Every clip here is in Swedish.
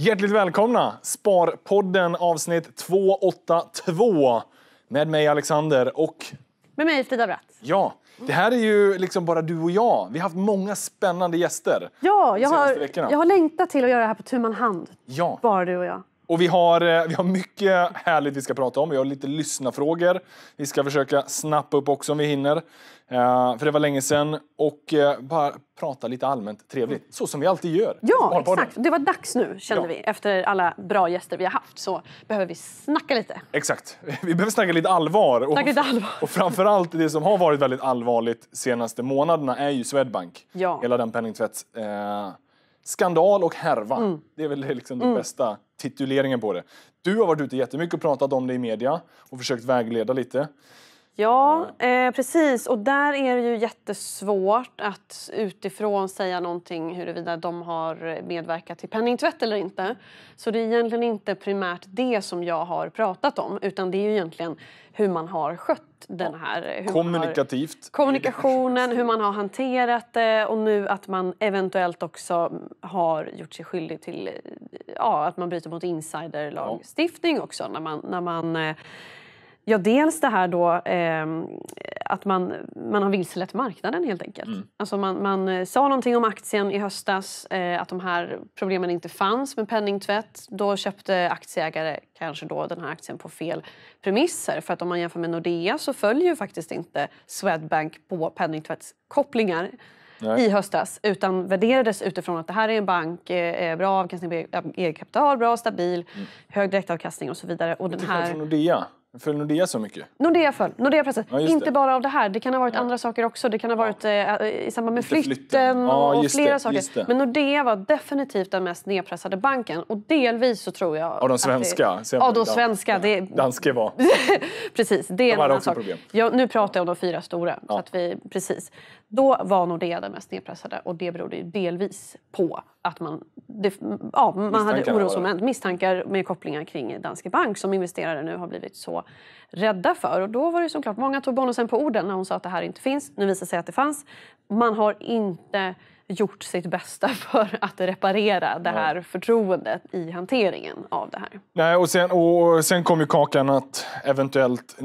Hjärtligt välkomna! Sparpodden avsnitt 282 med mig Alexander och... Med mig Frida Bratt. Ja, det här är ju liksom bara du och jag. Vi har haft många spännande gäster. Ja, jag har, jag har längtat till att göra det här på tu hand. Ja. Bara du och jag. Och vi har, eh, vi har mycket härligt vi ska prata om. Vi har lite lyssnafrågor. Vi ska försöka snappa upp också om vi hinner. Eh, för det var länge sedan. Och eh, bara prata lite allmänt trevligt. Så som vi alltid gör. Ja, exakt. Det var dags nu kände ja. vi. Efter alla bra gäster vi har haft så behöver vi snacka lite. Exakt. Vi behöver snacka lite allvar. Och, lite allvar. och framförallt det som har varit väldigt allvarligt senaste månaderna är ju Swedbank. Ja. Hela den penningtvätts... Eh, Skandal och härva, mm. det är väl liksom den mm. bästa tituleringen på det. Du har varit ute jättemycket och pratat om det i media och försökt vägleda lite. Ja, eh, precis. Och där är det ju jättesvårt att utifrån säga någonting huruvida de har medverkat till penningtvätt eller inte. Så det är egentligen inte primärt det som jag har pratat om utan det är ju egentligen hur man har skött den här... Kommunikativt. Har, kommunikationen, hur man har hanterat det och nu att man eventuellt också har gjort sig skyldig till ja, att man bryter mot insiderlagstiftning också när man, när man eh, Ja, dels det här då eh, att man, man har vilselett marknaden helt enkelt. Mm. Alltså man, man eh, sa någonting om aktien i höstas, eh, att de här problemen inte fanns med penningtvätt. Då köpte aktieägare kanske då den här aktien på fel premisser. För att om man jämför med Nordea så följer ju faktiskt inte Swedbank på penningtvättskopplingar. Nej. i höstas utan värderades utifrån att det här är en bank, eh, bra avkastning på e-, eget kapital, bra, och stabil, mm. hög direktavkastning och så vidare. Och den här... från Nordea Föll Nordea så mycket? Nordea föll. Nordea Ja, inte det. bara av det här. Det kan ha varit ja. andra saker också. Det kan ha varit ja. Eh, i samband med flytten, flytten. och flera det. saker. Men Nordea var definitivt den mest nedpressade banken. Och delvis så tror jag... Av de svenska? Det, av de svenska. Det, Danske var. precis. Det de en annan sak. problem. nu pratar jag om de fyra stora. Så att vi, precis. Då var Nordea den mest nedpressade och det berodde delvis på att man, det, ja, man hade orosmoment, misstankar med kopplingar kring Danske Bank som investerare nu har blivit så rädda för. Och då var det såklart, många tog bonusen på orden när hon sa att det här inte finns. Nu visar det sig att det fanns. Man har inte gjort sitt bästa för att reparera det här ja. förtroendet i hanteringen av det här. Nej, och sen, och sen kom ju kakan att eventuellt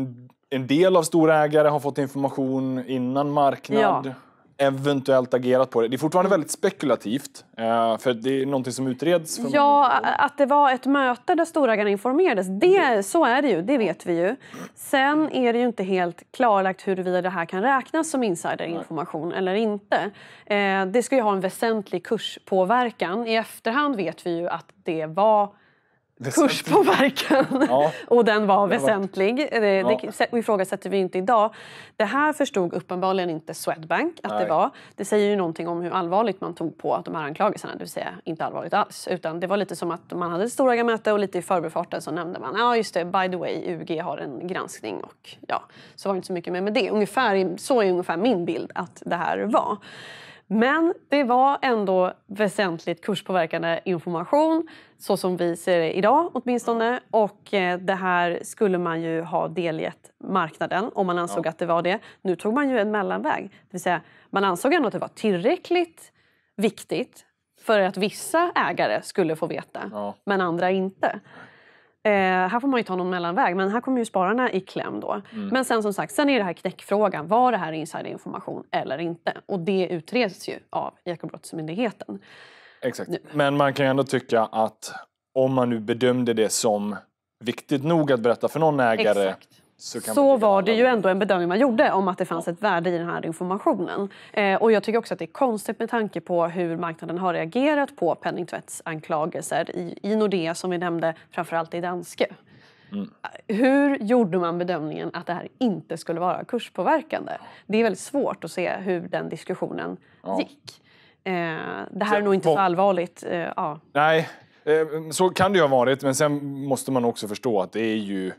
en del av storägare har fått information innan marknad. Ja. Eventuellt agerat på det. Det är fortfarande väldigt spekulativt. Eh, för det är någonting som utreds. Ja, att det var ett möte där storägarna informerades. Det, så är det ju, det vet vi ju. Sen är det ju inte helt klarlagt huruvida det här kan räknas som insiderinformation Nej. eller inte. Eh, det ska ju ha en väsentlig kurspåverkan. I efterhand vet vi ju att det var kurspåverkan. Ja. och den var väsentlig. Eh, det, ja. det ifrågasätter vi inte idag. Det här förstod uppenbarligen inte Swedbank att Nej. det var. Det säger ju någonting om hur allvarligt man tog på de här anklagelserna, det vill säga inte allvarligt alls. Utan det var lite som att man hade ett storägarmöte och lite i förbifarten så nämnde man ja just det, by the way, UG har en granskning och ja, så var det inte så mycket mer med det. Ungefär, så är ungefär min bild att det här var. Men det var ändå väsentligt kurspåverkande information så som vi ser det idag åtminstone. Och eh, det här skulle man ju ha delgett marknaden om man ansåg ja. att det var det. Nu tog man ju en mellanväg. Det vill säga, man ansåg ändå att det var tillräckligt viktigt för att vissa ägare skulle få veta, ja. men andra inte. Eh, här får man ju ta någon mellanväg men här kommer ju spararna i kläm då. Mm. Men sen som sagt, sen är det här knäckfrågan. Var det här insiderinformation eller inte? Och det utreds ju av Ekobrottsmyndigheten. Exakt. Nu. Men man kan ju ändå tycka att om man nu bedömde det som viktigt nog att berätta för någon ägare Exakt så, så var det ju ändå en bedömning man gjorde om att det fanns ett värde i den här informationen. Eh, och jag tycker också att det är konstigt med tanke på hur marknaden har reagerat på penningtvättsanklagelser i, i Nordea som vi nämnde, framförallt i Danske. Mm. Hur gjorde man bedömningen att det här inte skulle vara kurspåverkande? Det är väldigt svårt att se hur den diskussionen ja. gick. Eh, det här så, är nog inte så allvarligt. Eh, ja. Nej, eh, så kan det ju ha varit, men sen måste man också förstå att det är ju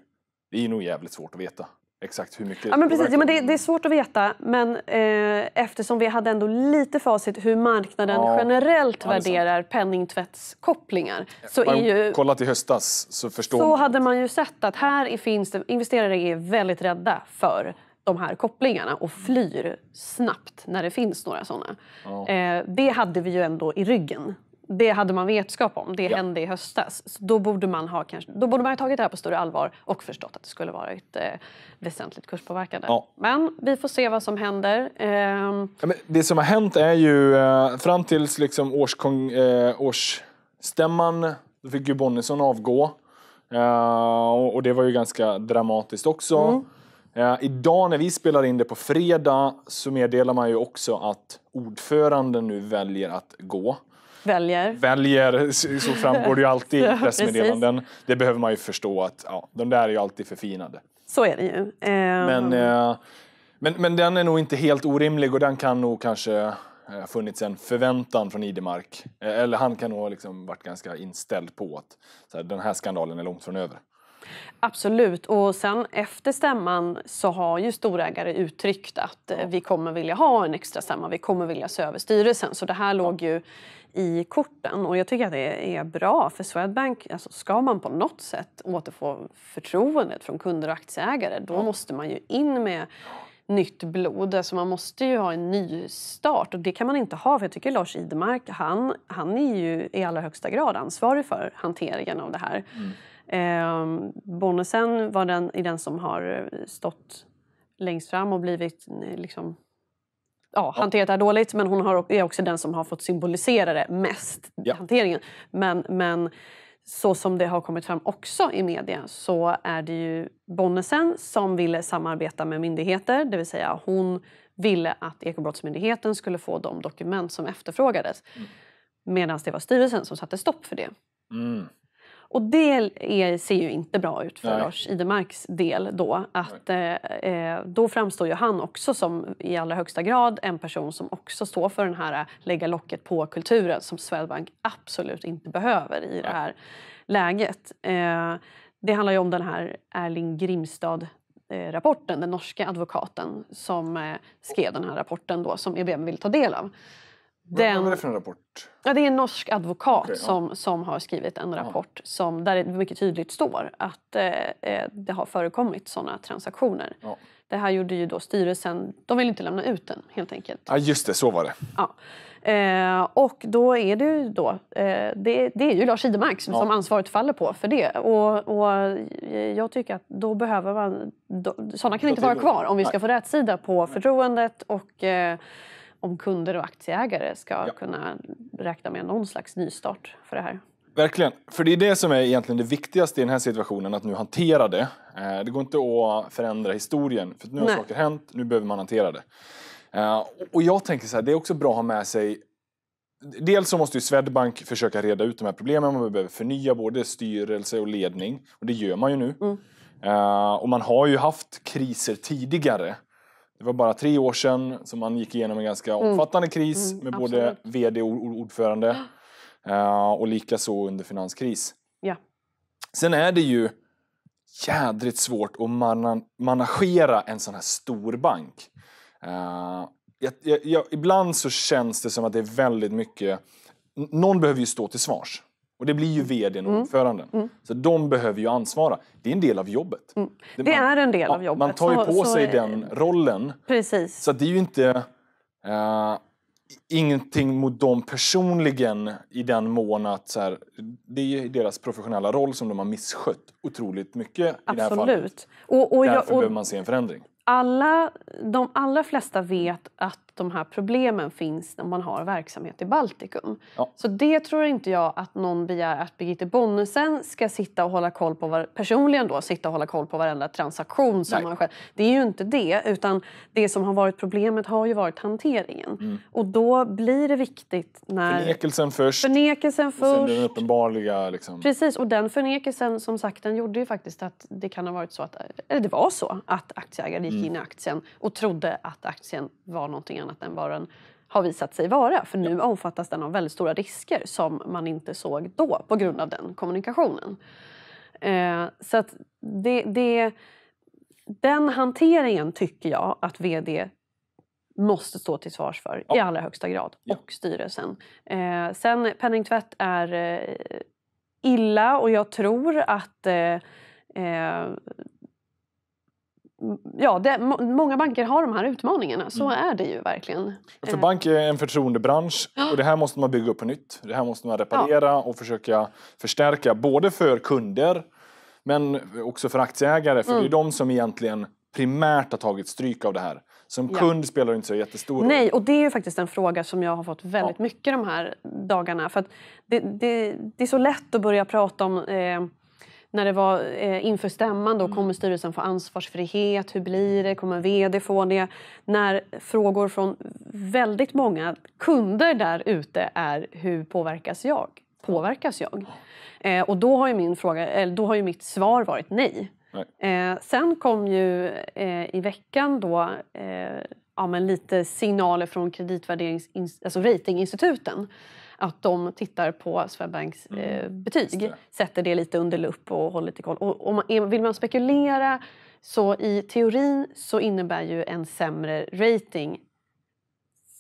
det är nog jävligt svårt att veta. Exakt hur mycket... Ja, men precis. Ja, men det, det, är svårt att veta men eh, eftersom vi hade ändå lite facit hur marknaden ja, generellt ja, värderar penningtvättskopplingar. Så man är ju, kollat i höstas så förstår Så man. hade man ju sett att här finns det, investerare är väldigt rädda för de här kopplingarna och flyr snabbt när det finns några sådana. Ja. Eh, det hade vi ju ändå i ryggen det hade man vetskap om, det ja. hände i höstas. Så då, borde man ha, kanske, då borde man ha tagit det här på större allvar och förstått att det skulle vara ett eh, väsentligt kurspåverkande. Ja. Men vi får se vad som händer. Eh... Ja, det som har hänt är ju, eh, fram tills liksom årskong, eh, årsstämman, då fick ju Bonnesson avgå. Eh, och, och det var ju ganska dramatiskt också. Mm. Eh, idag när vi spelar in det på fredag så meddelar man ju också att ordföranden nu väljer att gå väljer. väljer så framgår det ju alltid i pressmeddelanden. Det behöver man ju förstå att ja, de där är ju alltid förfinade. Så är det ju. Ehm. Men, eh, men, men den är nog inte helt orimlig och den kan nog kanske eh, funnits en förväntan från Idemark. Eh, eller han kan nog ha liksom varit ganska inställd på att här, den här skandalen är långt från över. Absolut. Och sen efter stämman så har ju storägare uttryckt att eh, vi kommer vilja ha en extra stämma. Vi kommer vilja se över styrelsen. Så det här låg ju i korten. Och jag tycker att det är bra för Swedbank, alltså ska man på något sätt återfå förtroendet från kunder och aktieägare då måste man ju in med nytt blod. Alltså man måste ju ha en ny start och det kan man inte ha för jag tycker Lars Idemark han, han är ju i allra högsta grad ansvarig för hanteringen av det här. Mm. Ehm, bonusen var den, är den som har eh, stått längst fram och blivit eh, liksom, ja, hanterat det här dåligt men hon har, är också den som har fått symbolisera det mest, ja. hanteringen. Men, men så som det har kommit fram också i media så är det ju Bonnesen som ville samarbeta med myndigheter, det vill säga hon ville att Ekobrottsmyndigheten skulle få de dokument som efterfrågades. Mm. Medan det var styrelsen som satte stopp för det. Mm. Och det är, ser ju inte bra ut för Nej. Lars Idemarks del då. Att, eh, eh, då framstår ju han också som i allra högsta grad en person som också står för den här eh, lägga locket på-kulturen som Swedbank absolut inte behöver i Nej. det här läget. Eh, det handlar ju om den här Erling Grimstad eh, rapporten, den norska advokaten som skrev den här rapporten då, som EBM vill ta del av. Den, Vad är det för en rapport? Ja, det är en norsk advokat okay, ja. som har skrivit en rapport ja. som, där det mycket tydligt står att eh, eh det har förekommit sådana transaktioner. Ja. Det här gjorde ju då styrelsen, de vill inte lämna ut den helt enkelt. Ja just det, så var det. Ja. Eh, och då är det ju då, eh, det, det, är ju Lars Idemark som, som ansvaret faller på för det. Och, och eh, jag tycker att då behöver man, då, sådana kan så inte vara kvar om vi ska Nej. få rätsida på förtroendet och eh, om kunder och aktieägare ska ja. kunna räkna med någon slags nystart för det här. Verkligen, för det är det som är egentligen det viktigaste i den här situationen, att nu hantera det. Eh, det går inte att förändra historien, för nu har Nej. saker hänt, nu behöver man hantera det. Eh, och jag tänker så här, det är också bra att ha med sig Dels så måste ju Swedbank försöka reda ut de här problemen. Man behöver förnya både styrelse och ledning. Och det gör man ju nu. Mm. Eh, och man har ju haft kriser tidigare det var bara tre år sedan som man gick igenom en ganska mm. omfattande kris mm, med absolut. både vd och ordförande eh, och likaså under finanskris. Ja. Sen är det ju jädrigt svårt att managera en sån här stor bank. Eh, jag, jag, jag, ibland så känns det som att det är väldigt mycket... Någon behöver ju stå till svars. Och det blir ju mm. VD och mm. ordföranden. Mm. Så de behöver ju ansvara. Det är en del av jobbet. Mm. Det, man, är en del av jobbet. Man tar ju på så, sig så, den rollen. Precis. Så det är ju inte uh, ingenting mot dem personligen i den mån att så här, det är deras professionella roll som de har misskött otroligt mycket Absolut. i det här fallet. Och, och Därför och, behöver man se en förändring. Alla, de allra flesta vet att de här problemen finns när man har verksamhet i Baltikum. Ja. Så det tror inte jag att någon begär att Birgitte Bonnesen ska sitta och hålla koll på, var, personligen då, sitta och hålla koll på varenda transaktion som Nej. man själv. Det är ju inte det, utan det som har varit problemet har ju varit hanteringen. Mm. Och då blir det viktigt när... Förnekelsen först. Förnekelsen först. Och sen den uppenbarliga liksom. Precis, och den förnekelsen som sagt den gjorde ju faktiskt att det kan ha varit så att, eller det var så att aktieägare gick mm. in i aktien och trodde att aktien var någonting annat än vad den har visat sig vara. För nu omfattas den av väldigt stora risker som man inte såg då på grund av den kommunikationen. Eh, så att det, det, den hanteringen tycker jag att vd måste stå till svars för ja. i allra högsta grad, ja. och styrelsen. Eh, sen penningtvätt är eh, illa och jag tror att eh, eh ja, det, många banker har de här utmaningarna. Så mm. är det ju verkligen. För eh. bank är en förtroendebransch och det här måste man bygga upp på nytt. Det här måste man reparera ja. och försöka förstärka både för kunder men också för aktieägare. För mm. det är mm. de som egentligen primärt har tagit stryk av det här. Som ja. kund spelar det inte så jättestor roll. Nej, och det är ju faktiskt en fråga som jag har fått väldigt ja. mycket de här dagarna. För det, det, det, är så lätt att börja prata om eh, när det var eh, inför stämman då, mm. kommer styrelsen få ansvarsfrihet? Hur blir det? Kommer vd få det? När frågor från väldigt många kunder där ute är hur påverkas jag? Påverkas jag? Eh, och då har, ju min fråga, eller då har ju mitt svar varit nej. Eh, sen kom ju eh, i veckan då eh, ja, men lite signaler från kreditvärderings, alltså ratinginstituten att de tittar på Swedbanks mm, eh, betyg, mm. sätter det lite under lupp och håller lite koll. Och, och man, vill man spekulera så i teorin så innebär ju en sämre rating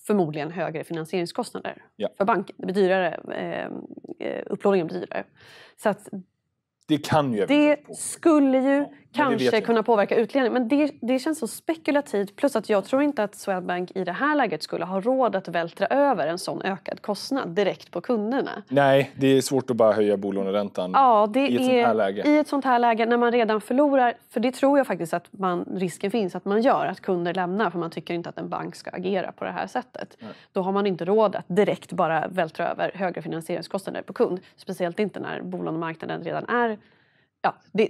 förmodligen högre finansieringskostnader ja. för banken. Det blir dyrare, eh, eh upplåningen blir dyrare. Så att det kan ju Det på. skulle ju Kanske kunna påverka utlänningen. Men det, det känns så spekulativt. Plus att jag tror inte att Swedbank i det här läget skulle ha råd att vältra över en sån ökad kostnad direkt på kunderna. Nej, det är svårt att bara höja bolåneräntan ja, det i ett är, sånt här läge. I ett sånt här läge när man redan förlorar, för det tror jag faktiskt att man, risken finns att man gör, att kunder lämnar för man tycker inte att en bank ska agera på det här sättet. Nej. Då har man inte råd att direkt bara vältra över högre finansieringskostnader på kund. Speciellt inte när bolånemarknaden redan är ja, det,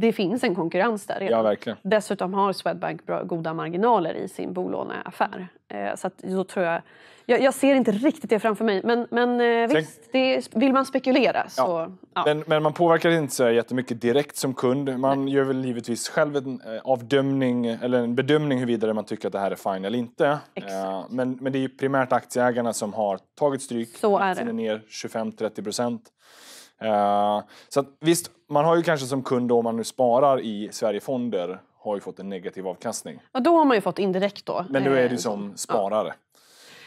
det, finns en konkurrens där redan. Ja, verkligen. Dessutom har Swedbank bra, goda marginaler i sin bolåneaffär. Eh, så att, då tror jag, jag, jag, ser inte riktigt det framför mig. Men, men eh, visst, det, vill man spekulera så... Ja. ja. Men, men, man påverkar inte så jättemycket direkt som kund. Man Nej. gör väl givetvis själv en eh, avdömning eller en bedömning huruvida man tycker att det här är fine eller inte. Eh, men, men det är ju primärt aktieägarna som har tagit stryk. Så är det. Ner 25-30 procent. Eh, så att, visst, man har ju kanske som kund då, om man nu sparar i Sverigefonder har ju fått en negativ avkastning. Ja, då har man ju fått indirekt då. Men då är det ju eh, som sparare. Ja.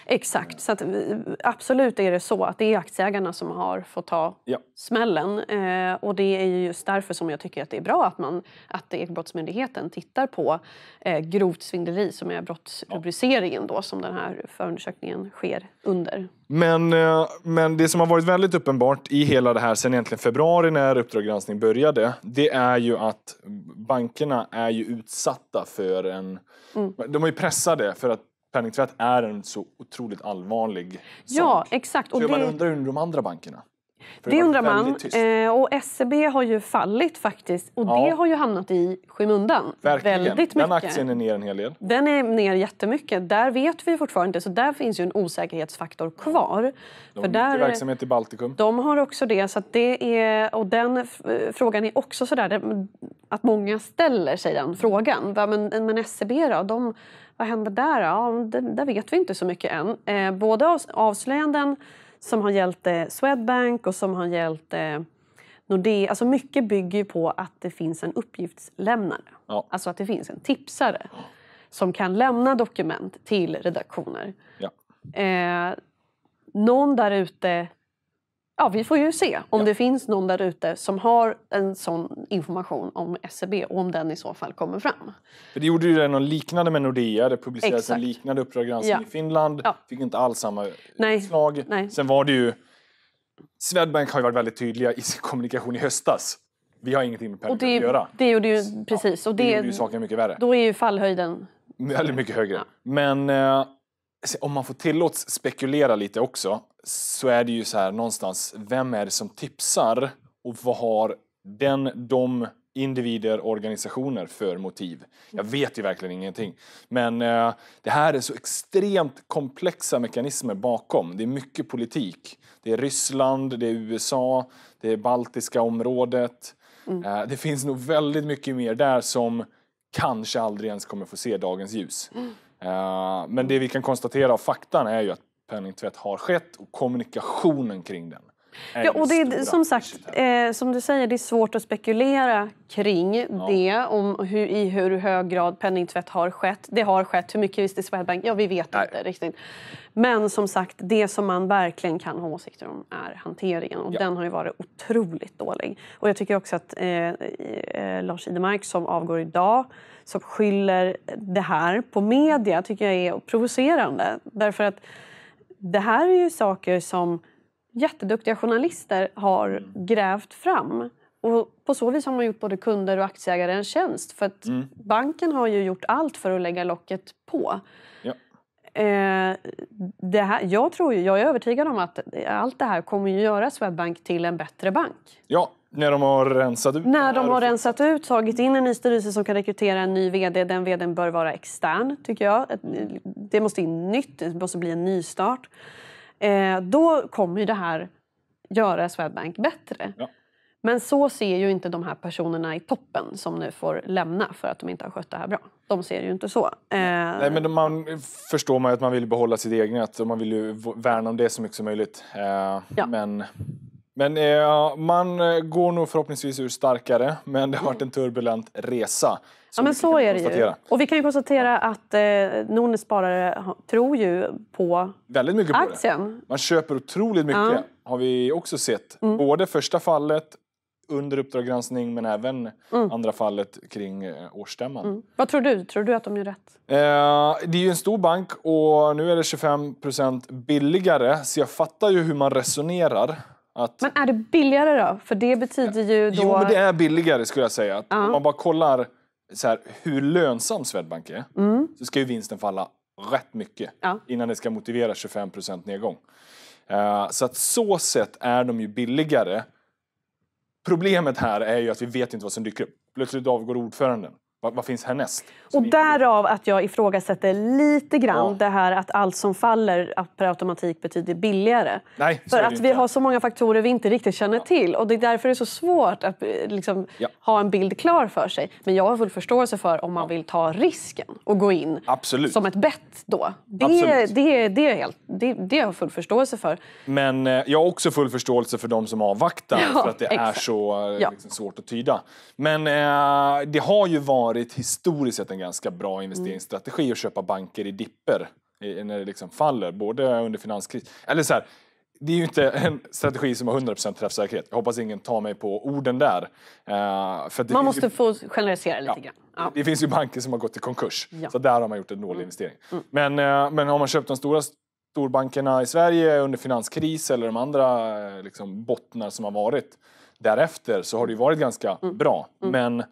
Exakt. Så vi, absolut är det så att det är aktieägarna som har fått ta ja. smällen. Eh, och det är ju just därför som jag tycker att det är bra att, man, att Ekobrottsmyndigheten tittar på eh, grovt svindleri som är brottsrubriceringen då som den här förundersökningen sker under. Men, eh, men det som har varit väldigt uppenbart i hela det här sen egentligen februari när Uppdrag granskning började det är ju att bankerna är ju utsatta för en... Mm. De är ju pressade för att Penningtvätt är en så otroligt allvarlig sak. Ja, exakt. Och så det... man undrar under de andra bankerna. För det undrar man. Eh, och SEB har ju fallit faktiskt och ja. det har ju hamnat i skymundan. Verkligen. Väldigt mycket. Den aktien är ner en hel del. Den är ner jättemycket. Där vet vi fortfarande inte, så där finns ju en osäkerhetsfaktor kvar. De har där, verksamhet i Baltikum. De har också det. Så det är, och den frågan är också sådär att många ställer sig den frågan. Men, men SEB då? De, vad händer där? Ja, det, där vet vi inte så mycket än. Eh, både avslöjanden som har gällt eh, Swedbank och som har gällt eh, Nordea. Alltså mycket bygger ju på att det finns en uppgiftslämnare. Ja. Alltså att det finns en tipsare ja. som kan lämna dokument till redaktioner. Ja. Eh, någon där ute ja, vi får ju se om ja. det finns någon där ute som har en sån information om SEB och om den i så fall kommer fram. För det gjorde ju det någon liknande med Nordea. Det publicerades en liknande Uppdrag granskning ja. i Finland. Ja. Fick inte alls samma Nej. utslag. Nej. Sen var det ju... Swedbank har ju varit väldigt tydliga i sin kommunikation i höstas. Vi har ingenting med Pernick att göra. Det gjorde ju, precis. och det, det gjorde ju saken mycket värre. Då är ju fallhöjden... Väldigt mycket högre. Men eh, om man får tillåts spekulera lite också så är det ju så här någonstans, vem är det som tipsar och vad har den, de individer, och organisationer för motiv? Jag vet ju verkligen ingenting. Men eh, det här är så extremt komplexa mekanismer bakom. Det är mycket politik. Det är Ryssland, det är USA, det är baltiska området. Mm. Eh, det finns nog väldigt mycket mer där som kanske aldrig ens kommer få se dagens ljus. Mm. Eh, men det vi kan konstatera av faktan är ju att penningtvätt har skett och kommunikationen kring den. Ja, och det är som sagt, eh, som du säger, det är svårt att spekulera kring ja. det om hur, i hur hög grad penningtvätt har skett. Det har skett. Hur mycket visste Swedbank? Ja, vi vet Nej. inte riktigt. Men som sagt, det som man verkligen kan ha åsikter om är hanteringen och ja. den har ju varit otroligt dålig. Och jag tycker också att eh, eh Lars Idemark som avgår idag som skyller det här på media tycker jag är provocerande. Därför att det här är ju saker som jätteduktiga journalister har mm. grävt fram. Och på så vis har man gjort både kunder och aktieägare en tjänst. För att mm. banken har ju gjort allt för att lägga locket på. Ja. Eh, det här, jag, tror, jag är övertygad om att allt det här kommer att göra Swedbank till en bättre bank. Ja, när de har rensat ut? När de har rensat ut, tagit in en ny styrelse som kan rekrytera en ny vd. Den vdn bör vara extern, tycker jag. Det måste in nytt, det måste bli en nystart. Eh, då kommer ju det här göra Swedbank bättre. Ja. Men så ser ju inte de här personerna i toppen som nu får lämna för att de inte har skött det här bra. De ser ju inte så. Eh, nej, men man förstår man att man vill behålla sitt eget och man vill ju värna om det så mycket som möjligt. Eh, ja. Men men eh, man eh, går nog förhoppningsvis ur starkare, men det har varit en turbulent resa. Ja, men så är det ju. Och vi kan ju konstatera att eh, Nordnets sparare tror ju på Väldigt mycket aktien. På det. Man köper otroligt mycket, ja. har vi också sett. Mm. Både första fallet under uppdraggranskning men även mm. andra fallet kring eh, årsstämman. Mm. Vad tror du? Tror du att de gör rätt? Eh, det är ju en stor bank och nu är det 25 billigare så jag fattar ju hur man resonerar. Att... Men är det billigare då? För det betyder ju då... Jo, men det är billigare skulle jag säga. Att Om man bara kollar så här, hur lönsam Swedbank är mm. så ska ju vinsten falla rätt mycket ja. innan det ska motivera 25 nedgång. Uh, så att så sett är de ju billigare. Problemet här är ju att vi vet inte vad som dyker upp. Plötsligt avgår ordföranden. Vad, vad finns härnäst? Och därav att jag ifrågasätter lite grann ja. det här att allt som faller per automatik betyder billigare. Nej, För att vi har så många faktorer vi inte riktigt känner ja. till och det är därför det är så svårt att eh, liksom, ja. ha en bild klar för sig. Men jag har full förståelse för om man vill ta risken och gå in Absolut. som ett bett då. Det, det, det, är helt, det, det har jag full förståelse för. Men eh, jag har också full förståelse för de som avvaktar för att det exakt. är så eh, liksom, svårt att tyda. Men eh, det har ju varit varit historiskt sett en ganska bra mm. investeringsstrategi mm. att köpa banker i dipper när det liksom faller, både under finanskris... Eller så här, det är ju inte en strategi som har 100% träffsäkerhet. Jag hoppas ingen tar mig på orden där. Uh, för man måste ju, få generalisera lite ja, grann. Ja. Det finns ju banker som har gått i konkurs, ja. så där har man gjort en dålig mm. investering. Mm. Men, uh, men har man köpt de stora storbankerna i Sverige under finanskris eller de andra eh, liksom, bottnar som har varit därefter så har det ju varit ganska mm. bra. Mm. Men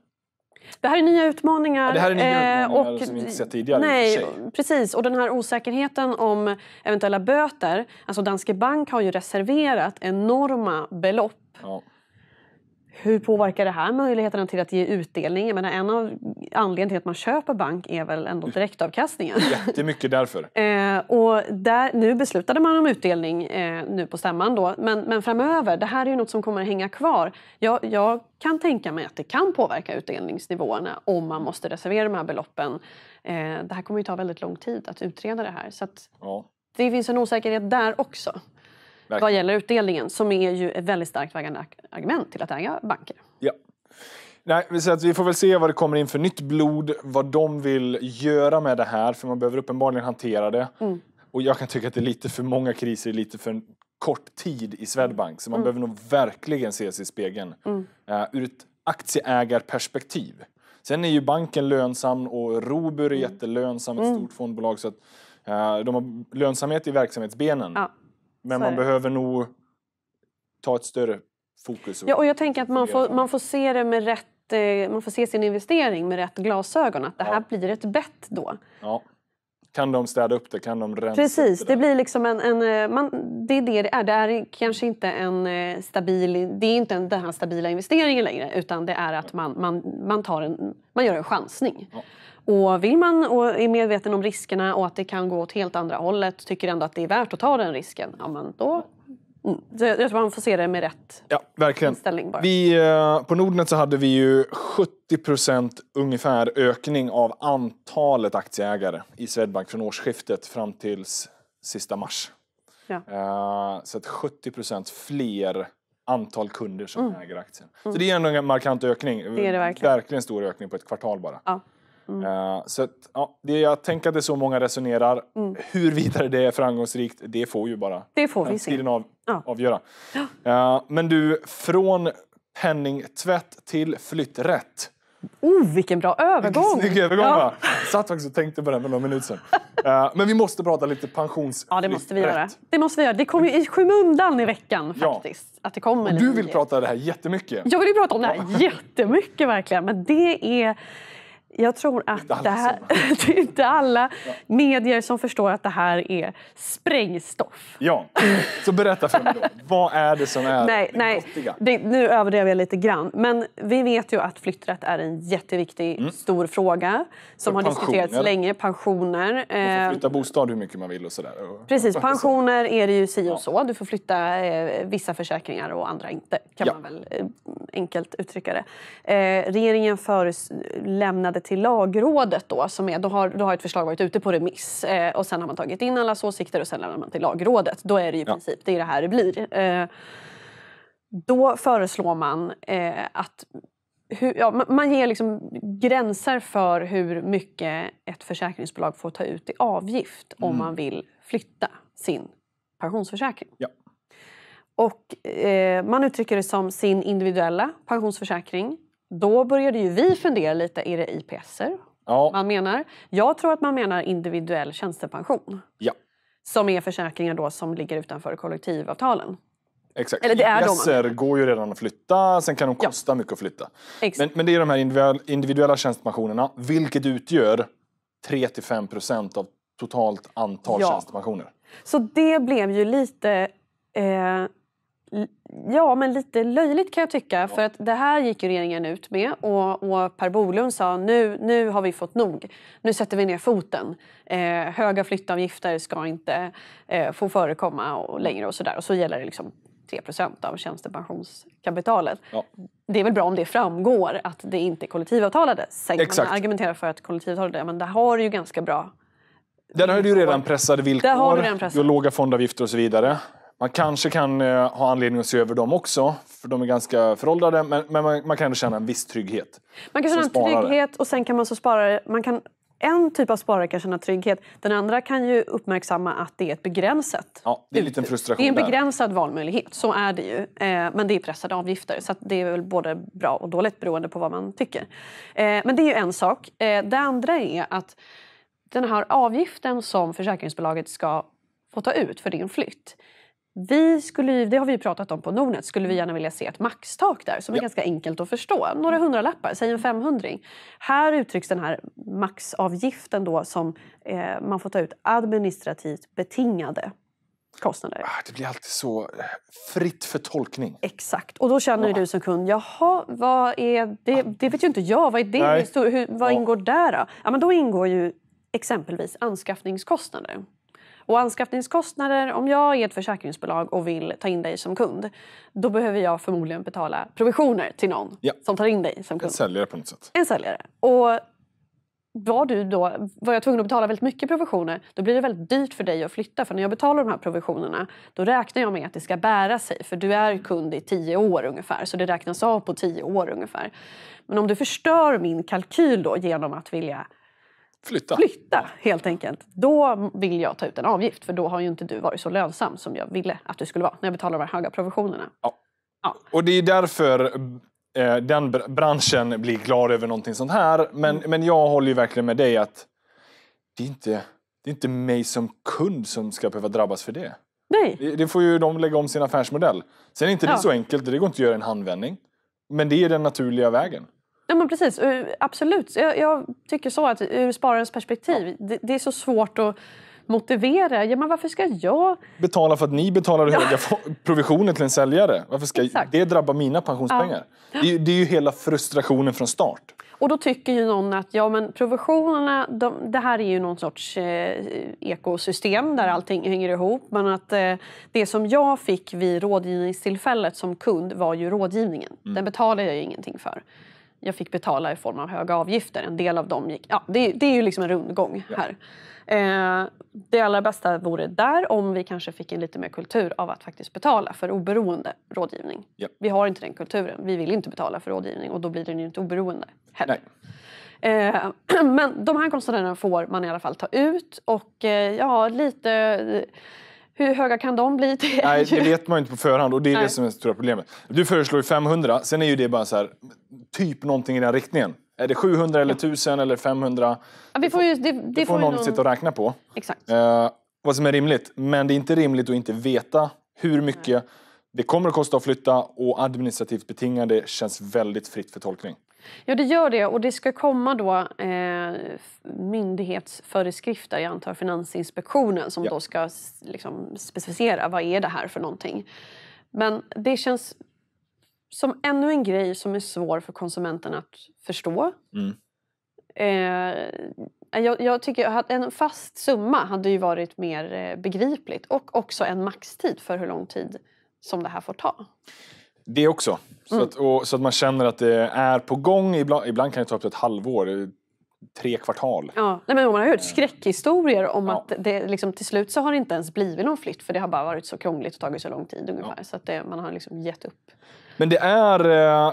det här är nya utmaningar. Ja, det här är nya eh, utmaningar och, som vi inte sett tidigare nej, Precis, och den här osäkerheten om eventuella böter. Alltså Danske Bank har ju reserverat enorma belopp ja hur påverkar det här möjligheterna till att ge utdelning? Jag menar, en av anledningarna till att man köper bank är väl ändå mm. direktavkastningen? Jättemycket därför. eh, och där, nu beslutade man om utdelning eh, nu på stämman då. Men, men, framöver, det här är ju något som kommer att hänga kvar. Jag, jag kan tänka mig att det kan påverka utdelningsnivåerna om man måste reservera de här beloppen. Eh, det här kommer ju ta väldigt lång tid att utreda det här. Så att, ja. Det finns en osäkerhet där också. Verkligen. vad gäller utdelningen som är ju ett väldigt starkt vägande argument till att äga banker. Ja. Nej, vi får väl se vad det kommer in för nytt blod, vad de vill göra med det här, för man behöver uppenbarligen hantera det. Mm. Och jag kan tycka att det är lite för många kriser lite för kort tid i Swedbank, så man mm. behöver nog verkligen se sig i spegeln mm. uh, ur ett aktieägarperspektiv. Sen är ju banken lönsam och Robur är mm. jättelönsam, ett mm. stort fondbolag, så att uh, de har lönsamhet i verksamhetsbenen. Ja. Men man behöver nog ta ett större fokus. Och ja, och jag tänker att man får, man får se det med rätt eh, man får se sin investering med rätt glasögon, att det här blir ett bett då. Ja. Kan de städa upp det? Kan de rensa Precis, det, det, blir liksom en... en eh, man, det är det det är. Det är kanske inte en eh, stabil... Det är inte den här stabila investeringen längre utan det är att man, man, man, tar en, man gör en chansning. Ja. Och vill man och är medveten om riskerna och att det kan gå åt helt andra hållet, tycker ändå att det är värt att ta den risken, ja men då mm. Jag tror man får se det med rätt ja, verkligen. inställning. Bara. Vi, eh, på Nordnet så hade vi ju 70 ungefär ökning av antalet aktieägare i Swedbank från årsskiftet fram till sista mars. Ja. Eh, så att 70 fler antal kunder som mm. äger aktien. Så mm. det är ändå en markant ökning. Det är det verkligen. verkligen stor ökning på ett kvartal bara. Ja. Mm. Uh, så att, ja, det, jag tänker att det är så många resonerar. Mm. Hur vidare det är framgångsrikt, det får ju bara det får vi tiden av, ja. avgöra. Uh, men du, från penningtvätt till flytträtt. Oh, vilken bra övergång! Snygg övergång ja. va? Jag satt faktiskt och tänkte på den för några minuter sedan. Uh, men vi måste prata lite pensionsflytträtt. Ja, det måste vi göra. Det måste vi göra. Det kom ju i skymundan i veckan faktiskt. Att det kom och du vill prata det här jättemycket. Jag vill prata om det här jättemycket verkligen. Men det är... Jag tror att det, det här, det är inte alla ja. medier som förstår att det här är sprängstoff. Ja, så berätta för mig då. Vad är det som är nej, det nej, det, Nu överdrev jag lite grann. Men vi vet ju att flytträtt är en jätteviktig, mm. stor fråga som för har diskuterats länge. Pensioner. Man får eh, flytta bostad hur mycket man vill och sådär. Precis, pensioner är det ju si och så. Du får flytta eh, vissa försäkringar och andra inte, kan ja. man väl eh, enkelt uttrycka det. Regeringen lämnade till lagrådet då, som är, då, har, då har ett förslag varit ute på remiss eh, och sen har man tagit in allas åsikter och sen lämnar man till lagrådet. Då är det i princip det, är det här det blir. Eh, då föreslår man eh, att hur, ja, man ger liksom gränser för hur mycket ett försäkringsbolag får ta ut i avgift mm. om man vill flytta sin pensionsförsäkring. Ja. Och, eh, man uttrycker det som sin individuella pensionsförsäkring då började ju vi fundera lite, är det IPSer ja. man menar? Jag tror att man menar individuell tjänstepension. Ja. Som är försäkringar då som ligger utanför kollektivavtalen. Exakt. Eller det är Läser de. går ju redan att flytta, sen kan de kosta ja. mycket att flytta. Men, men, det är de här individuella tjänstepensionerna, vilket utgör 3-5 procent av totalt antal ja. tjänstepensioner. Så det blev ju lite eh, Ja, men lite löjligt kan jag tycka. Ja. För att det här gick ju regeringen ut med och, och Per Bolund sa nu, nu har vi fått nog. Nu sätter vi ner foten. Eh, höga flyttavgifter ska inte eh, få förekomma och längre och sådär. Och så gäller det liksom 3 av tjänstepensionskapitalet. Ja. Det är väl bra om det framgår att det inte är kollektivavtalade. Sen kan Exakt. man argumentera för att kollektivavtalade, men det har ju ganska bra där har du redan pressade villkor, redan pressade. låga fondavgifter och så vidare. Man kanske kan eh, ha anledning att se över dem också, för de är ganska föråldrade, men, men man, man, kan ändå känna en viss trygghet. Man kan känna en trygghet och sen kan man som sparare, man kan en typ av sparare kan känna trygghet. Den andra kan ju uppmärksamma att det är ett begränsat ja, Det är en liten frustration Det är en begränsad där. valmöjlighet, så är det ju. Eh, men det är pressade avgifter så det är väl både bra och dåligt beroende på vad man tycker. Eh, men det är ju en sak. Eh, det andra är att den här avgiften som försäkringsbolaget ska få ta ut för din flytt vi skulle, det har vi pratat om på Nordnet, skulle vi gärna vilja se ett maxtak där som är ja. ganska enkelt att förstå. Några hundralappar, säg en femhundring. Här uttrycks den här maxavgiften då som eh, man får ta ut administrativt betingade kostnader. Ah, det blir alltid så eh, fritt för tolkning. Exakt. Och då känner ja. du som kund, jaha, vad är det? Ah. det vet ju inte jag. Vad är det? Hur, vad ja. ingår där då? Ja, men då ingår ju exempelvis anskaffningskostnader. Och anskaffningskostnader, om jag är ett försäkringsbolag och vill ta in dig som kund, då behöver jag förmodligen betala provisioner till någon ja. som tar in dig som kund. En säljare på något sätt. En säljare. Och var, du då, var jag tvungen att betala väldigt mycket provisioner då blir det väldigt dyrt för dig att flytta. För när jag betalar de här provisionerna då räknar jag med att det ska bära sig. För du är kund i tio år ungefär så det räknas av på tio år ungefär. Men om du förstör min kalkyl då genom att vilja Flytta. Flytta, helt enkelt. Då vill jag ta ut en avgift för då har ju inte du varit så lönsam som jag ville att du skulle vara när jag betalar de här höga provisionerna. Ja. ja. Och det är därför eh, den branschen blir glad över någonting sånt här. Men, mm. men jag håller ju verkligen med dig att det är, inte, det är inte mig som kund som ska behöva drabbas för det. Nej. Det, det får ju de lägga om sin affärsmodell. Sen är inte ja. det så enkelt, det går inte att göra en handvändning. Men det är den naturliga vägen. Ja, men precis. Absolut. Jag, jag, tycker så att ur spararens perspektiv, det, det är så svårt att motivera. Ja, men varför ska jag... Betala för att ni betalar ja. höga provisioner till en säljare. Varför ska Exakt. det drabba mina pensionspengar? Ja. Det, är, det, är ju hela frustrationen från start. Och då tycker ju någon att ja, men provisionerna, de, det här är ju någon sorts eh, ekosystem där allting hänger ihop. Men att eh, det som jag fick vid rådgivningstillfället som kund var ju rådgivningen. Mm. Den betalar jag ju ingenting för jag fick betala i form av höga avgifter. En del av dem gick... Ja, det, det är ju liksom en rundgång ja. här. Eh, det allra bästa vore där om vi kanske fick in lite mer kultur av att faktiskt betala för oberoende rådgivning. Ja. Vi har inte den kulturen. Vi vill inte betala för rådgivning och då blir den ju inte oberoende heller. Eh, men de här kostnaderna får man i alla fall ta ut och eh, ja, lite hur höga kan de bli? Nej, det vet man ju inte på förhand och det är Nej. det som är det stora problemet. Du föreslår ju 500, sen är ju det bara så här, typ någonting i den riktningen. Är det 700 eller 1000 eller 500? Ja, vi får ju, det, det, det får, får någon, någon sitta och räkna på. Exakt. Eh, vad som är rimligt. Men det är inte rimligt att inte veta hur mycket Nej. det kommer att kosta att flytta och administrativt betingande känns väldigt fritt för tolkning. Ja, det gör det. Och det ska komma då eh, myndighetsföreskrifter, jag antar Finansinspektionen, som ja. då ska liksom, specificera vad är det här för någonting. Men det känns som ännu en grej som är svår för konsumenten att förstå. Mm. Eh, jag, jag, tycker att en fast summa hade ju varit mer eh, begripligt och också en maxtid för hur lång tid som det här får ta. Det också. Så, mm. att, och, så att man känner att det är på gång. Ibland, ibland kan det ta upp till ett halvår, tre kvartal. Ja, Nej, men man har hört eh. skräckhistorier om ja. att det liksom, till slut så har det inte ens blivit någon flytt för det har bara varit så krångligt och tagit så lång tid ungefär ja. så att det, man har liksom gett upp. Men det är,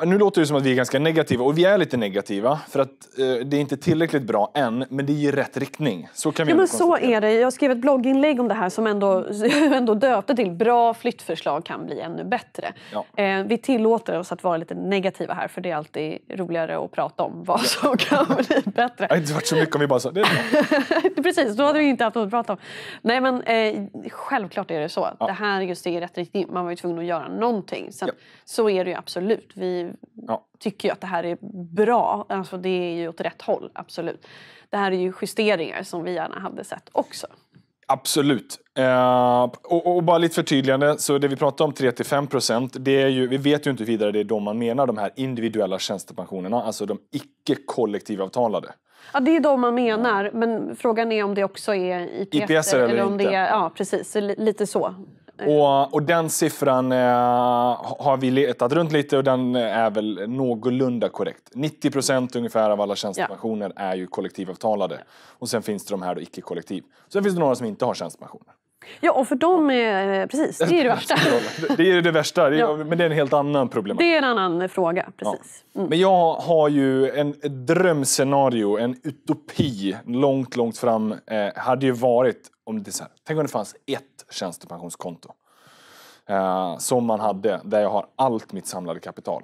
eh, nu låter det som att vi är ganska negativa och vi är lite negativa för att eh, det är inte tillräckligt bra än men det är i rätt riktning. Så kan vi ja, men så är det. Jag skrev ett blogginlägg om det här som ändå, ändå döpte till bra flyttförslag kan bli ännu bättre. Ja. Vi tillåter oss att vara lite negativa här för det är alltid roligare att prata om vad som kan bli bättre bättre. Det hade inte varit så mycket om vi bara sa det Precis, då hade vi inte haft något att prata om. Nej men eh, självklart är det så. Ja. Det här just är rätt riktning. Man var ju tvungen att göra någonting. Sen, ja. Så är det ju absolut. Vi ja. tycker ju att det här är bra. Alltså, det är ju åt rätt håll, absolut. Det här är ju justeringar som vi gärna hade sett också. Absolut. Eh, och, och, bara lite förtydligande, så det vi pratar om 3-5 procent, det är ju, vi vet ju inte vidare det är de man menar, de här individuella tjänstepensionerna, alltså de icke kollektivavtalade. Ja, det är de man menar, men frågan är om det också är IPS, IPS eller, eller, om inte. det är, Ja, precis. Lite så. Och, och den siffran eh, har vi letat runt lite och den eh, är väl någorlunda korrekt. 90 procent ungefär av alla tjänstepensioner ja. är ju kollektivavtalade. Och sen finns det de här då icke-kollektiv. Sen finns det några som inte har tjänstepensioner. Ja, och för dem är eh, precis, det är det värsta. det är det värsta, ja. men det är en helt annan problem. Det är en annan eh, fråga, precis. Ja. Mm. Men jag har ju en drömscenario, en utopi långt, långt fram eh, hade ju varit om det så här, tänk om det fanns ett tjänstepensionskonto eh, som man hade där jag har allt mitt samlade kapital.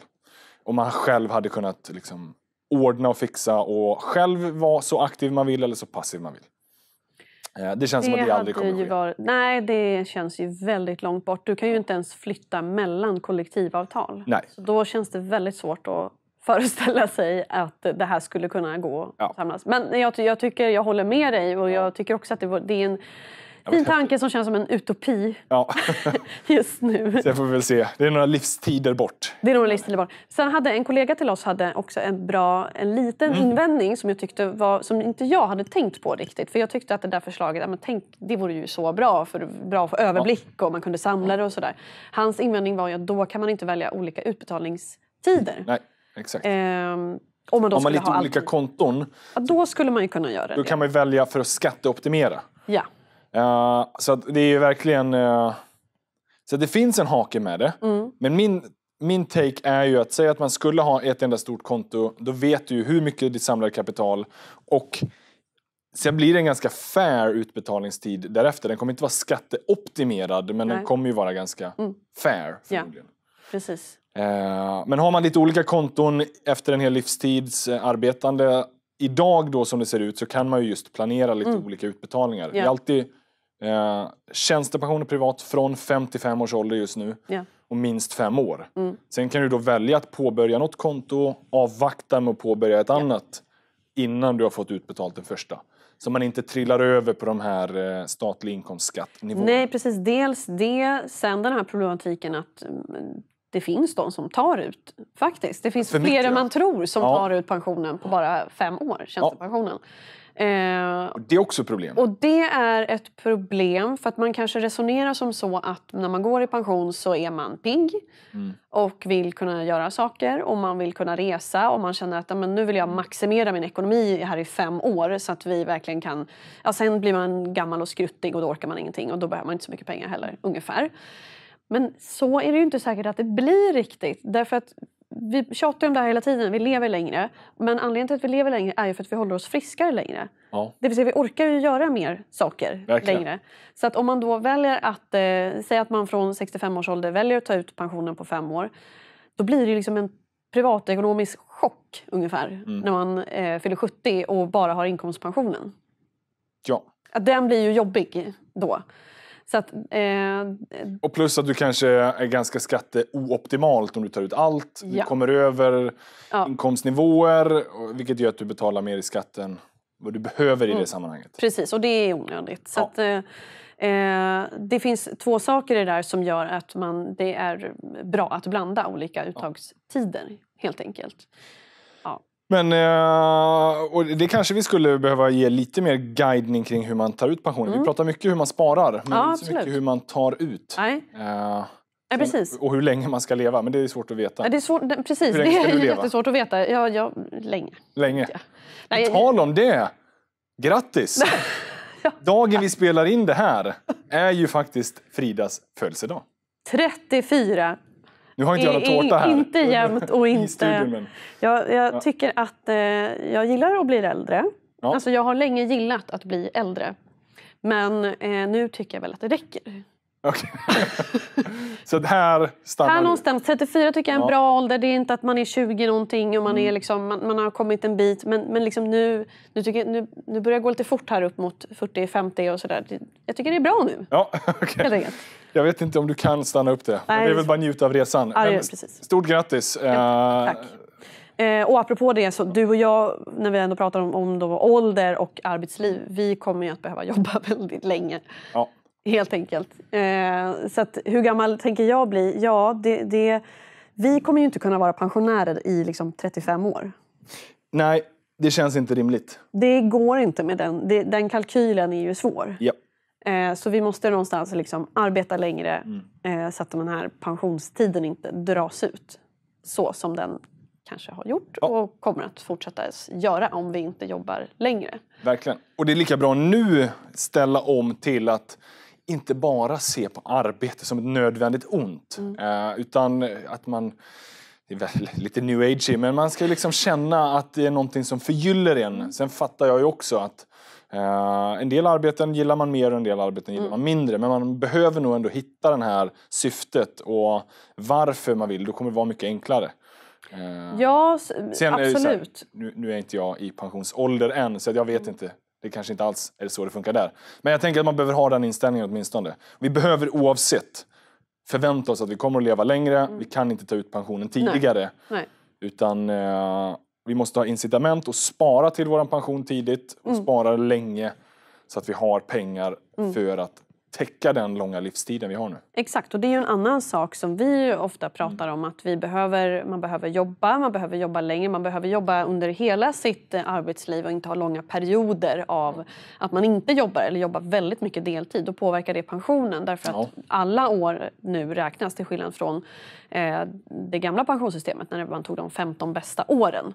Och man själv hade kunnat liksom ordna och fixa och själv vara så aktiv man vill eller så passiv man vill. Eh, det känns det som att det aldrig kommer att ske. Var... Nej, det känns ju väldigt långt bort. Du kan ju inte ens flytta mellan kollektivavtal. Nej. Så då känns det väldigt svårt att föreställa sig att det här skulle kunna gå ja. samlas. Men jag, jag, tycker, jag håller med dig och jag tycker också att det, det är en Fin tanke som känns som en utopi ja. just nu. Så jag får väl se. Det är några livstider bort. Det är några livstider bort. Sen hade en kollega till oss hade också en bra, en liten mm. invändning som jag tyckte var, som inte jag hade tänkt på riktigt. För jag tyckte att det där förslaget, men tänk, det vore ju så bra för, bra för överblick ja. och man kunde samla det och sådär. Hans invändning var ju att då kan man inte välja olika utbetalningstider. Nej, exakt. Ehm, om man, då om man lite ha olika alltid. konton. Ja, då skulle man ju kunna göra då det. Då kan man välja för att skatteoptimera. Ja. Uh, så det är verkligen... Uh, så det finns en hake med det. Mm. Men min, min take är ju att säga att man skulle ha ett enda stort konto. Då vet du ju hur mycket ditt samlade kapital och Sen blir det en ganska fair utbetalningstid därefter. Den kommer inte vara skatteoptimerad men Nej. den kommer ju vara ganska mm. fair. Ja. Precis. Eh, men har man lite olika konton efter en hel livstids arbetande idag då som det ser ut så kan man ju just planera lite mm. olika utbetalningar. Yeah. Det är alltid eh, tjänstepension och privat från 55 års ålder just nu yeah. och minst fem år. Mm. Sen kan du då välja att påbörja något konto, och avvakta med att påbörja ett yeah. annat innan du har fått utbetalt den första. Så man inte trillar över på de här eh, statlig inkomstskattnivån. Nej precis, dels det, sen den här problematiken att mm, det finns de som tar ut, faktiskt. Det finns fler än man tror som ja. tar ut pensionen på bara fem år, tjänstepensionen. Ja. Eh, det är också ett problem. Och det är ett problem för att man kanske resonerar som så att när man går i pension så är man pigg mm. och vill kunna göra saker och man vill kunna resa och man känner att men nu vill jag maximera min ekonomi här i fem år så att vi verkligen kan... Ja, sen blir man gammal och skruttig och då orkar man ingenting och då behöver man inte så mycket pengar heller, ungefär. Men så är det ju inte säkert att det blir riktigt. Därför att vi tjatar ju om det här hela tiden, vi lever längre. Men anledningen till att vi lever längre är ju för att vi håller oss friskare längre. Ja. Det vill säga vi orkar ju göra mer saker Verkligen. längre. Så att om man då väljer att, eh, säga att man från 65 års ålder väljer att ta ut pensionen på fem år. Då blir det ju liksom en privatekonomisk chock ungefär mm. när man eh, fyller 70 och bara har inkomstpensionen. Ja. den blir ju jobbig då. Att, eh, och plus att du kanske är ganska skatteooptimalt om du tar ut allt. Ja. Du kommer över ja. inkomstnivåer vilket gör att du betalar mer i skatten vad du behöver i mm. det sammanhanget. Precis, och det är onödigt. Så ja. att, eh, eh, det finns två saker i det där som gör att man, det är bra att blanda olika uttagstider helt enkelt. Men eh, och det kanske vi skulle behöva ge lite mer guidning kring hur man tar ut pensionen. Mm. Vi pratar mycket hur man sparar, men ja, inte så mycket hur man tar ut. Nej. Uh, Ja, precis. Och hur länge man ska leva, men det är svårt att veta. Ja, det är svårt, precis, hur länge ska det är du leva? jättesvårt att veta. Ja, ja, länge. Länge? Ja. Nej, tal om det! Grattis! Dagen vi spelar in det här är ju faktiskt Fridas födelsedag. 34 nu har inte jag någon tårta här. Inte jämt och inte... studion, men... jag, jag tycker att eh, jag gillar att bli äldre. Ja. Alltså jag har länge gillat att bli äldre. Men eh, nu tycker jag väl att det räcker. Okay. så här stannar Här någonstans. 34 tycker jag är en ja. bra ålder. Det är inte att man är 20 någonting och man, mm. är liksom, man, man, har kommit en bit. Men, men liksom nu, nu, tycker jag, nu, nu börjar jag gå lite fort här upp mot 40-50 och sådär. Jag tycker det är bra nu. Ja, okay. Helt enkelt. Jag vet inte om du kan stanna upp det. Nej. Det är väl bara njuta av resan. Ja, Men, Stort grattis! Ja, tack. Eh, och apropå det, så du och jag, när vi ändå pratar om, om då ålder och arbetsliv, vi kommer ju att behöva jobba väldigt länge. Ja. Helt enkelt. Eh, så att, hur gammal tänker jag bli? Ja, det, det, vi kommer ju inte kunna vara pensionärer i liksom 35 år. Nej, det känns inte rimligt. Det går inte med den. Det, den kalkylen är ju svår. Yep. Eh, så vi måste någonstans liksom arbeta längre mm. Eh, så att den här pensionstiden inte dras ut så som den kanske har gjort ja. och kommer att fortsätta göra om vi inte jobbar längre. Verkligen. Och det är lika bra nu ställa om till att inte bara se på arbete som ett nödvändigt ont mm. Eh, utan att man det är väl lite new age men man ska liksom känna att det är någonting som förgyller en. Mm. Sen fattar jag ju också att Eh, en del arbeten gillar man mer och en del arbeten gillar mm. man mindre. Men man behöver nog ändå hitta det här syftet och varför man vill. Då kommer det vara mycket enklare. Uh, ja, sen, absolut. Är här, nu, nu, är inte jag i pensionsålder än, så jag vet mm. inte. Det kanske inte alls är så det funkar där. Men jag tänker att man behöver ha den inställningen åtminstone. Vi behöver oavsett förvänta oss att vi kommer att leva längre. Mm. Vi kan inte ta ut pensionen tidigare. Nej. Nej. Utan uh, vi måste ha incitament att spara till vår pension tidigt och mm. spara länge så att vi har pengar mm. för att täcka den långa livstiden vi har nu. Exakt, och det är ju en annan sak som vi ofta pratar om att vi behöver, man behöver jobba, man behöver jobba längre, man behöver jobba under hela sitt eh, arbetsliv och inte ha långa perioder av att man inte jobbar eller jobbar väldigt mycket deltid. Då påverkar det pensionen därför att ja. alla år nu räknas till skillnad från eh, det gamla pensionssystemet när man tog de 15 bästa åren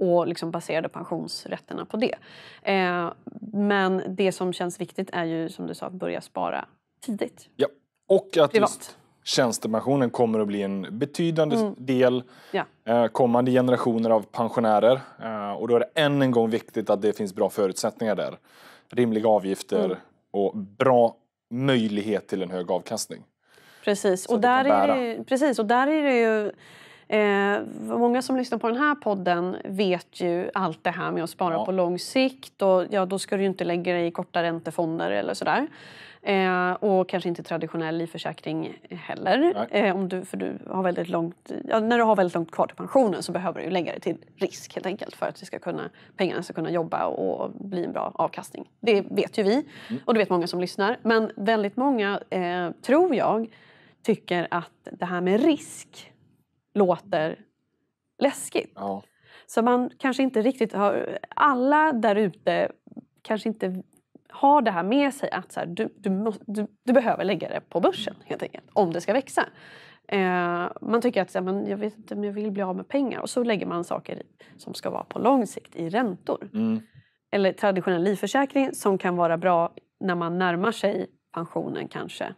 och liksom baserade pensionsrätterna på det. Eh, men det som känns viktigt är ju som du sa att börja spara tidigt. Ja. Och att Just tjänstepensionen kommer att bli en betydande mm. del ja. eh, kommande generationer av pensionärer. Eh, och då är det än en gång viktigt att det finns bra förutsättningar där. Rimliga avgifter mm. och bra möjlighet till en hög avkastning. Precis, och där, är det, precis och där är det ju Eh, många som lyssnar på den här podden vet ju allt det här med att spara ja. på lång sikt och ja, då ska du ju inte lägga dig i korta räntefonder eller sådär. Eh, och kanske inte traditionell livförsäkring heller. Eh, om du, för du har väldigt långt, ja, när du har väldigt långt kvar till pensionen så behöver du ju lägga dig till risk helt enkelt för att ska kunna, pengarna ska kunna jobba och bli en bra avkastning. Det vet ju vi mm. och det vet många som lyssnar. Men väldigt många, eh, tror jag, tycker att det här med risk låter läskigt. Ja. Så man kanske inte riktigt har... Alla där ute kanske inte har det här med sig att så här, du, du, måste, du, du, behöver lägga det på börsen helt enkelt om det ska växa. Eh, man tycker att här, men jag vet inte om jag vill bli av med pengar och så lägger man saker som ska vara på lång sikt i räntor. Mm. Eller traditionell livförsäkring som kan vara bra när man närmar sig pensionen kanske.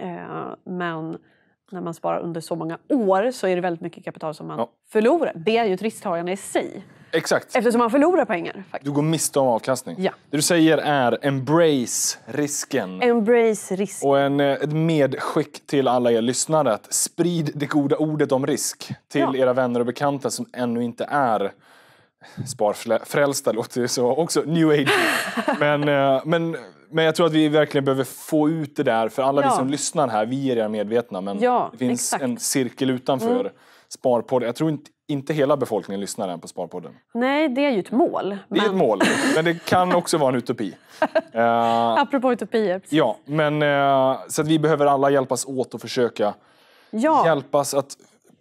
Eh, men när man sparar under så många år så är det väldigt mycket kapital som man ja. förlorar. Det är ju ett risktagande i sig. Exakt. Eftersom man förlorar pengar. Faktiskt. Du går miste om avkastning. Ja. Det du säger är embrace risken. Embrace risken. Och en, eh, ett medskick till alla er lyssnare att sprid det goda ordet om risk till ja. era vänner och bekanta som ännu inte är sparfrälsta låter ju så också, new age. Men, eh, men men jag tror att vi verkligen behöver få ut det där, för alla ja. vi som lyssnar här, vi är redan medvetna, men ja, det finns exakt. en cirkel utanför mm. Sparpodden. Jag tror inte, inte hela befolkningen lyssnar än på Sparpodden. Nej, det är ju ett mål. Det är ett mål, men det kan också vara en utopi. uh, Apropå utopier. Precis. Ja, men uh, så att vi behöver alla hjälpas åt och försöka ja. hjälpas att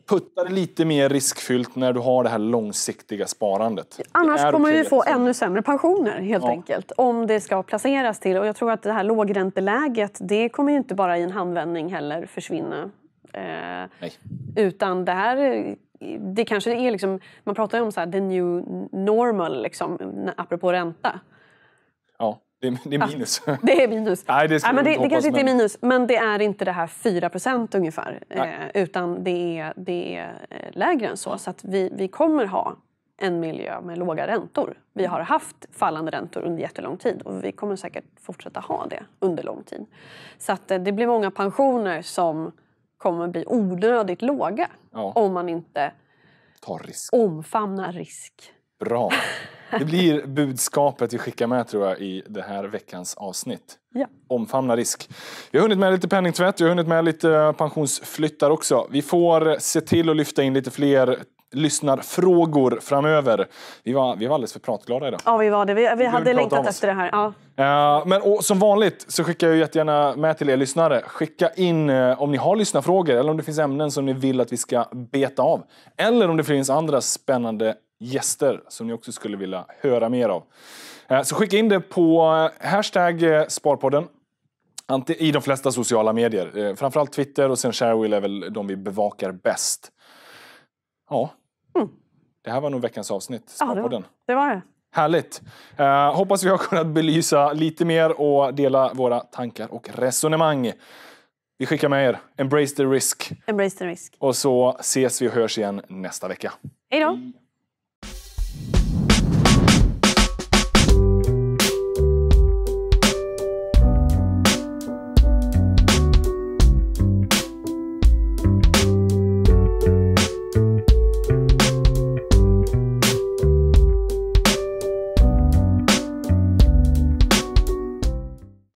puttar det lite mer riskfyllt när du har det här långsiktiga sparandet. Annars kommer vi få ännu sämre pensioner helt ja. enkelt om det ska placeras till. Och jag tror att det här lågränteläget det kommer ju inte bara i en handvändning heller försvinna. Eh, utan det här det kanske är liksom, man pratar ju om så här, the new normal liksom, apropå ränta. Ja. Det är, det är minus. Ja, det är minus. Nej, det, Nej, men det, det kanske inte är minus, men det är inte det här 4 ungefär. Eh, utan det är, det är eh, lägre än så. Så att vi, vi kommer ha en miljö med låga räntor. Vi har haft fallande räntor under jättelång tid och vi kommer säkert fortsätta ha det under lång tid. Så att eh, det blir många pensioner som kommer bli onödigt låga ja. om man inte omfamnar risk. Bra. Det blir budskapet vi skickar med tror jag i det här veckans avsnitt. Ja. Omfamna risk. Vi har hunnit med lite penningtvätt, vi har hunnit med lite eh, pensionsflyttar också. Vi får se till att lyfta in lite fler lyssnarfrågor framöver. Vi var, vi var alldeles för pratglada idag. Ja, vi var det. vi, vi hade längtat efter det här. Ja. Uh, men och, som vanligt så skickar jag jättegärna med till er lyssnare. Skicka in uh, om ni har lyssnarfrågor eller om det finns ämnen som ni vill att vi ska beta av. Eller om det finns andra spännande gäster som ni också skulle vilja höra mer av. Eh, så skicka in det på eh, hashtag eh, Sparpodden i de flesta sociala medier. Framförallt Twitter och sen Sharewill är väl de vi bevakar bäst. Ja, mm. det här var nog veckans avsnitt. Sparpodden. Ja, det var det. Var det. Härligt! Eh, hoppas vi har kunnat belysa lite mer och dela våra tankar och resonemang. Vi skickar med er Embrace the risk. Embrace the risk. Och så ses vi och hörs igen nästa vecka. Hej då!